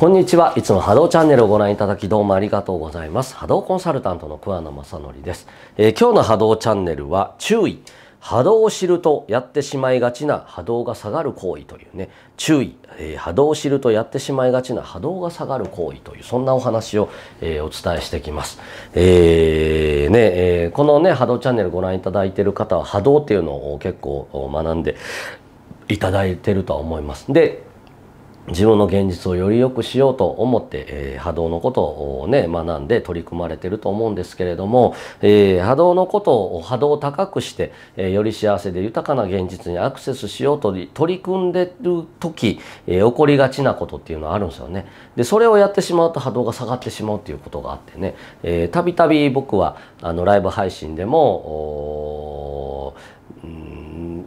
こんにちは。いつも波動チャンネルをご覧いただきどうもありがとうございます。波動コンサルタントの桑野正則です、えー、今日の波動チャンネルは注意。波動を知るとやってしまいがちな波動が下がる行為というね、注意。えー、波動を知るとやってしまいがちな波動が下がる行為という、そんなお話を、えー、お伝えしてきます。えー、ね、えこのね、波動チャンネルご覧いただいている方は波動っていうのを結構学んでいただいてるとは思います。で、自分の現実をより良くしようと思って、えー、波動のことをね、学んで取り組まれてると思うんですけれども、えー、波動のことを波動を高くして、えー、より幸せで豊かな現実にアクセスしようと取り組んでる時、え起こりがちなことっていうのはあるんですよね。で、それをやってしまうと波動が下がってしまうっていうことがあってね、えたびたび僕は、あの、ライブ配信でも、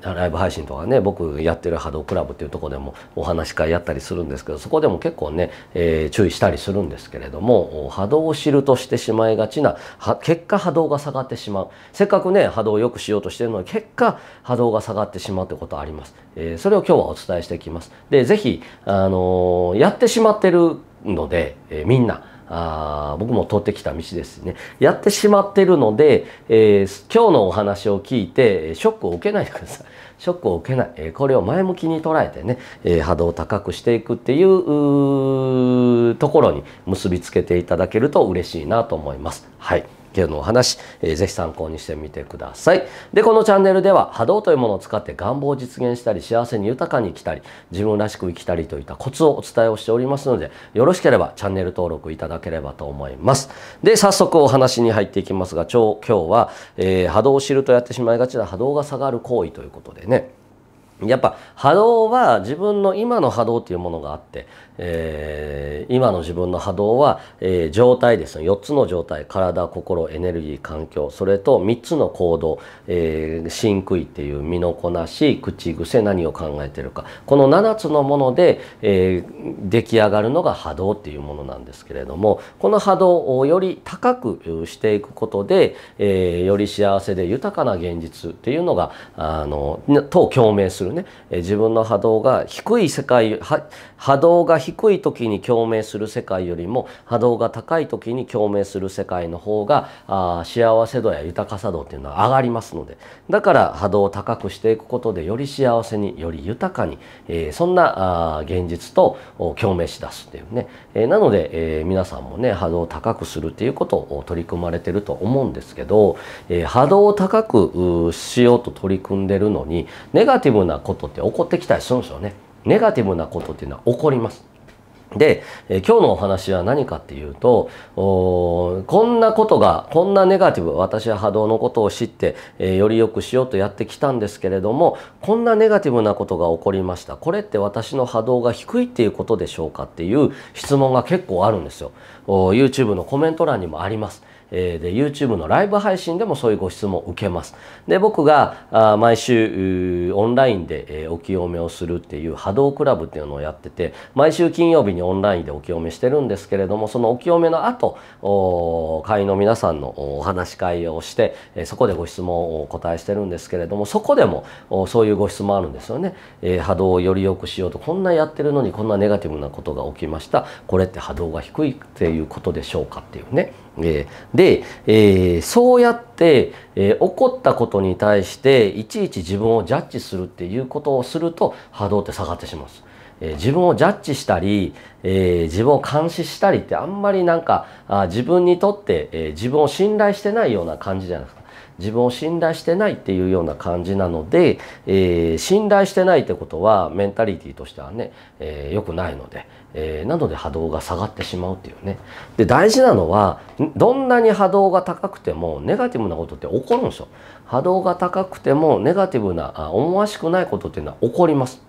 ライブ配信とかね僕やってる波動クラブっていうとこでもお話し会やったりするんですけどそこでも結構ね、えー、注意したりするんですけれども波動を知るとしてしまいがちな結果波動が下がってしまうせっかくね波動を良くしようとしてるのに結果波動が下がってしまうってことはあります、えー、それを今日はお伝えしていきますで是非、あのー、やってしまってるので、えみんなあ僕も通ってきた道ですねやってしまってるので、えー、今日のお話を聞いてショックを受けないでくださいショックを受けない、えこれを前向きに捉えてね、え波動を高くしていくっていうところに結びつけていただけると嬉しいなと思いますはい。件のお話、えー、ぜひ参考にしてみてください。で、このチャンネルでは波動というものを使って願望を実現したり、幸せに豊かに生きたり、自分らしく生きたりといったコツをお伝えをしておりますので、よろしければチャンネル登録いただければと思います。で、早速お話に入っていきますが、今日は、えー、波動を知るとやってしまいがちな波動が下がる行為ということでね、やっぱ波動は自分の今の波動っていうものがあって、えー、今の自分の波動は、えー、状態ですね4つの状態体心エネルギー環境それと3つの行動、えー、真っていう身のこなし口癖何を考えてるかこの7つのもので、えー、出来上がるのが波動っていうものなんですけれどもこの波動をより高くしていくことで、えより幸せで豊かな現実っていうのがあのと共鳴するね、え自分の波動が低い世界波動が低い時に共鳴する世界よりも波動が高い時に共鳴する世界の方があ幸せ度や豊かさ度っていうのは上がりますのでだから波動を高くしていくことでより幸せにより豊かに、えー、そんなあ現実と共鳴しだすっていうね、えー、なので、えー、皆さんもね波動を高くするっていうことを取り組まれてると思うんですけど、え波動を高くしようと取り組んでるのにネガティブなことって起こってきたりするんでょうね。ネガティブなことっていうのは起こります。で、え今日のお話は何かっていうとこんなことがこんなネガティブ私は波動のことを知って、えー、より良くしようとやってきたんですけれどもこんなネガティブなことが起こりましたこれって私の波動が低いっていうことでしょうかっていう質問が結構あるんですよ。YouTube のコメント欄にもあります。えー、で YouTube のライブ配信でもそういうご質問を受けます。で僕があ毎週オンラインで、えー、お清めをするっていう波動クラブっていうのをやってて毎週金曜日にオンラインでお清めしてるんですけれどもそのお清めの後お会員の皆さんのお話し会をして、えそこでご質問をお答えしてるんですけれどもそこでもおそういうご質問あるんですよね、えー、波動をより良くしようとこんなやってるのにこんなネガティブなことが起きましたこれって波動が低いっていうことでしょうかっていうね。えー、で、えー、そうやって、えー、起こったことに対していちいち自分をジャッジするっていうことをすると波動って下がってします。自分をジャッジしたり、え自分を監視したりってあんまりなんかあ自分にとって、え自分を信頼してないような感じじゃなくて自分を信頼してないっていうような感じなので、えー、信頼してないってことはメンタリティとしてはね、えー、良くないので、えー、なので波動が下がってしまうっていうね。で大事なのはどんなに波動が高くてもネガティブなことって起こるんですよ。波動が高くてもネガティブなあ思わしくないことっていうのは起こります。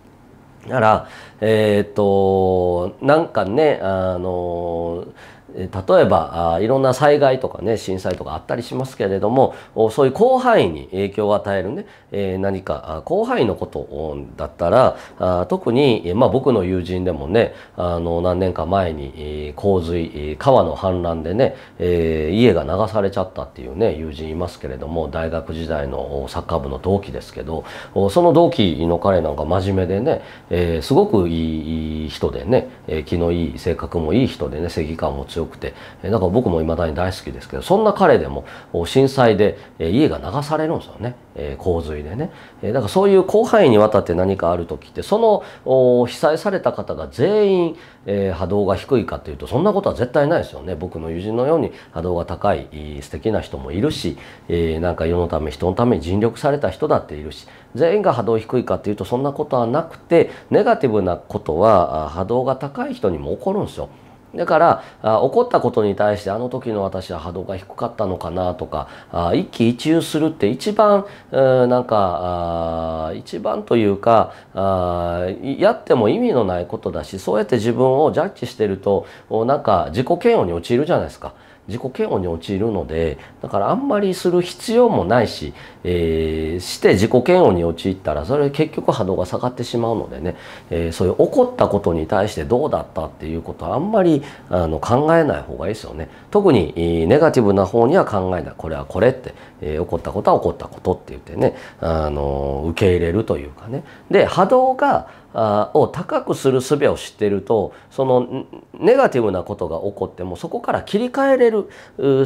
だから、えー、っと、なんかね、あの例えばいろんな災害とかね震災とかあったりしますけれどもそういう広範囲に影響を与えるね、え何か広範囲のことだったら特に、まあ、僕の友人でもねあの何年か前に洪水川の氾濫でね、え家が流されちゃったっていうね友人いますけれども大学時代のサッカー部の同期ですけどその同期の彼なんか真面目でね、えすごくいい人でね気のいい性格もいい人でね正義感も強強くてなんか僕も未だに大好きですけどそんな彼でも震災で家が流されるんですよね洪水でねだからそういう広範囲にわたって何かある時ってその被災された方が全員波動が低いかというとそんなことは絶対ないですよね僕の友人のように波動が高い素敵な人もいるしなんか世のため人のために尽力された人だっているし全員が波動低いかっていうとそんなことはなくてネガティブなことは波動が高い人にも起こるんですよ。だからあ起こったことに対してあの時の私は波動が低かったのかなとかあ一喜一憂するって一番なんかあ一番というかあやっても意味のないことだしそうやって自分をジャッジしてるとなんか自己嫌悪に陥るじゃないですか。自己嫌悪に陥るのでだからあんまりする必要もないしえー、して自己嫌悪に陥ったらそれ結局波動が下がってしまうのでね、えー、そういう起こったことに対してどうだったっていうことはあんまりあの考えない方がいいですよね特に、ネガティブな方には考えないこれはこれって、えー、起こったことは起こったことって言ってね、あの受け入れるというかねで波動があを高くする術を知ってるとそのネガティブなことが起こってもそこから切り替えれる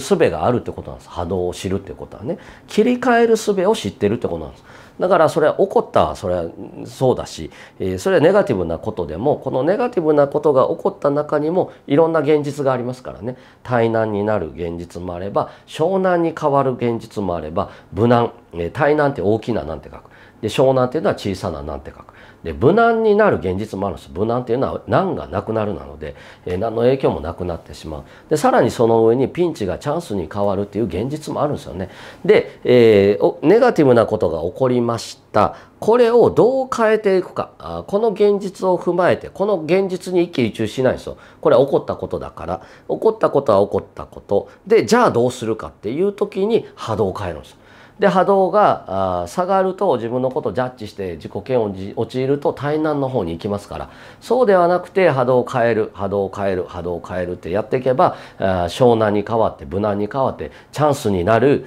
術があるってことなんです波動を知るってことはね切り替える術術を知ってるってことなんです。だからそれは起こったそれはそうだし、えそれはネガティブなことでもこのネガティブなことが起こった中にもいろんな現実がありますからね対難になる現実もあれば湘南に変わる現実もあれば無難、え難って大きななんて書くで湘南っていうのは小さな難って書くで無難になる現実もあるんです無難っていうのは難がなくなるなので、えー、何の影響もなくなってしまうでさらにその上にピンチがチャンスに変わるっていう現実もあるんですよねで、えー、ネガティブなことが起こりましたこれをどう変えていくかあこの現実を踏まえてこの現実に一喜一憂しないんですよこれは起こったことだから起こったことは起こったことでじゃあどうするかっていう時に波動を変えるんですよで波動が下がると自分のことをジャッジして自己嫌悪に陥ると対難の方に行きますからそうではなくて波動を変える波動を変える波動を変えるってやっていけば湘南に変わって無難に変わってチャンスになる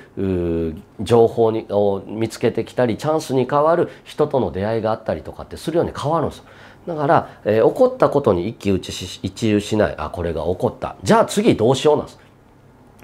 情報にを見つけてきたりチャンスに変わる人との出会いがあったりとかってするように変わるんですよ。だから、えー、起こったことに一喜一憂しないあこれが起こったじゃあ次どうしようなんです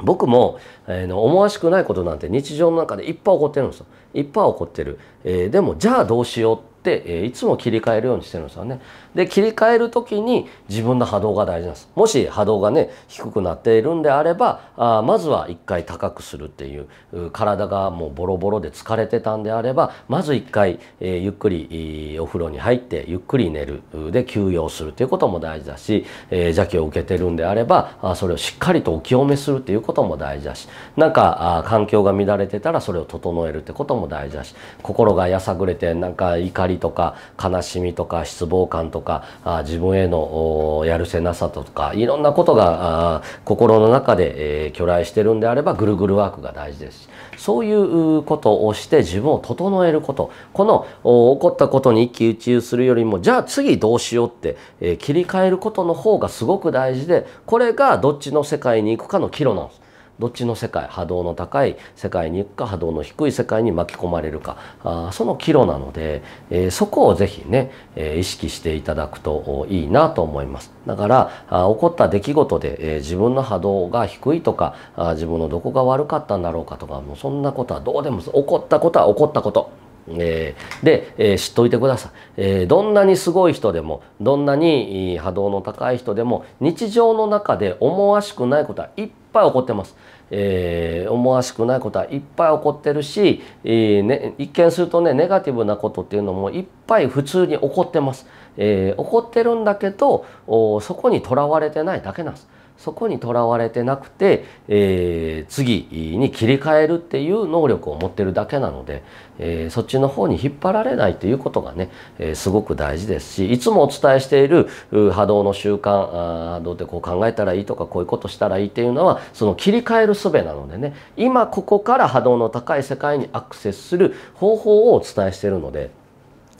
僕も、えー、の思わしくないことなんて日常の中でいっぱい起こってるんですよいっぱい起こってる、えー、でもじゃあどうしよう、えいつも切り替えるようにしてるんですよね。で、切り替える時に自分の波動が大事なんです。もし波動がね、低くなっているんであれば、あまずは一回高くするっていう、体がもうボロボロで疲れてたんであれば、まず一回、えゆっくり、お風呂に入って、ゆっくり寝る。で、休養するっていうことも大事だし、え邪気を受けてるんであれば、あそれをしっかりとお清めするっていうことも大事だし、なんか、あ環境が乱れてたらそれを整えるってことも大事だし、心がやさぐれて、なんか怒りりとか悲しみとか失望感とかあ自分へのやるせなさとかいろんなことが心の中で、え巨来してるんであればぐるぐるワークが大事ですしそういうことをして自分を整えることこの起こったことに一喜一憂するよりもじゃあ次どうしようって、え切り替えることの方がすごく大事でこれがどっちの世界に行くかの岐路なんです。どっちの世界波動の高い世界に行くか波動の低い世界に巻き込まれるかあその岐路なので、えー、そこをぜひね、えー、意識していただくといいなと思いますだからあ起こった出来事で、えー、自分の波動が低いとかあ自分のどこが悪かったんだろうかとかもうそんなことはどうでも起こったことは起こったことえー、で、えー、知っておいてください、えー、どんなにすごい人でもどんなに波動の高い人でも日常の中で思わしくないことはいっぱい起こってます、え思わしくないことはいっぱい起こってるし、えね、一見するとねネガティブなことっていうのもいっぱい普通に起こってます、え起こってるんだけどそこにとらわれてないだけなんですそこにとらわれてなくて、えー、次に切り替えるっていう能力を持ってるだけなので、えー、そっちの方に引っ張られないということがね、えー、すごく大事ですしいつもお伝えしている波動の習慣波動ってこう考えたらいいとかこういうことしたらいいっていうのはその切り替える術なのでね今ここから波動の高い世界にアクセスする方法をお伝えしてるので。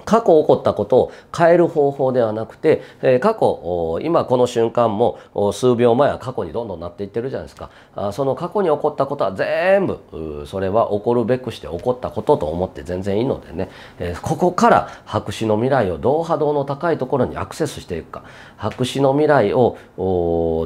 過去起こったことを変える方法ではなくて、え過去今この瞬間も数秒前は過去にどんどんなっていってるじゃないですかあその過去に起こったことは全部それは起こるべくして起こったことと思って全然いいのでね、えここから白紙の未来をどう波動の高いところにアクセスしていくか白紙の未来を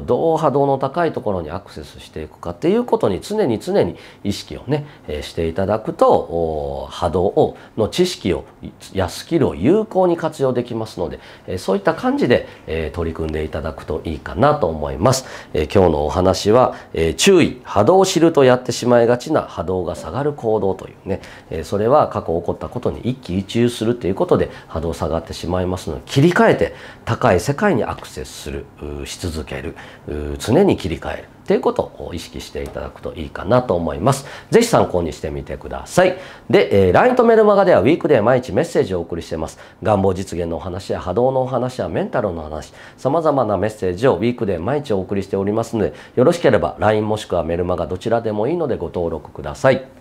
どう波動の高いところにアクセスしていくかっていうことに常に常に意識をね、えしていただくと波動をの知識を安くキルを有効に活用できますので、えそういった感じで、え取り組んでいただくといいかなと思います。え今日のお話は、え注意、波動を知るとやってしまいがちな波動が下がる行動というね、えそれは過去起こったことに一喜一憂するということで波動下がってしまいますので、切り替えて高い世界にアクセスする、し続ける、常に切り替える。っていうことを意識していただくといいかなと思います。ぜひ参考にしてみてください。で、えー、LINE とメルマガではウィークで毎日メッセージをお送りしています。願望実現のお話や波動のお話やメンタルの話、様々なメッセージをウィークで毎日お送りしておりますので、よろしければ LINE もしくはメルマガどちらでもいいのでご登録ください。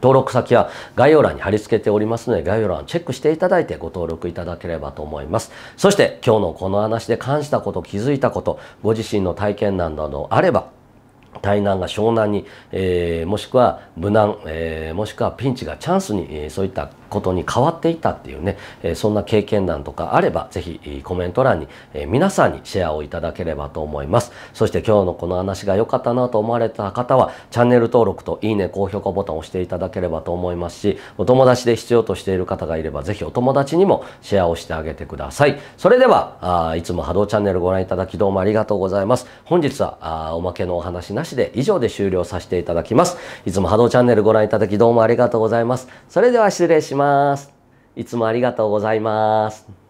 登録先は概要欄に貼り付けておりますので、概要欄をチェックしていただいてご登録いただければと思います。そして今日のこの話で感じたこと、気づいたこと、ご自身の体験談などあれば、台南が湘南に、えー、もしくは無難、えー、もしくはピンチがチャンスに、えー、そういったことに変わっていったっていうね、えそんな経験談とかあれば、ぜひコメント欄に、え皆さんにシェアをいただければと思います。そして今日のこの話が良かったなと思われた方は、チャンネル登録といいね、高評価ボタンを押していただければと思いますし、お友達で必要としている方がいれば、ぜひお友達にもシェアをしてあげてください。それでは、あいつも波動チャンネルご覧いただきどうもありがとうございます。本日はあおまけのお話なしで以上で終了させていただきます。いつも波動チャンネルご覧いただきどうもありがとうございます。それでは失礼します。ます。いつもありがとうございます。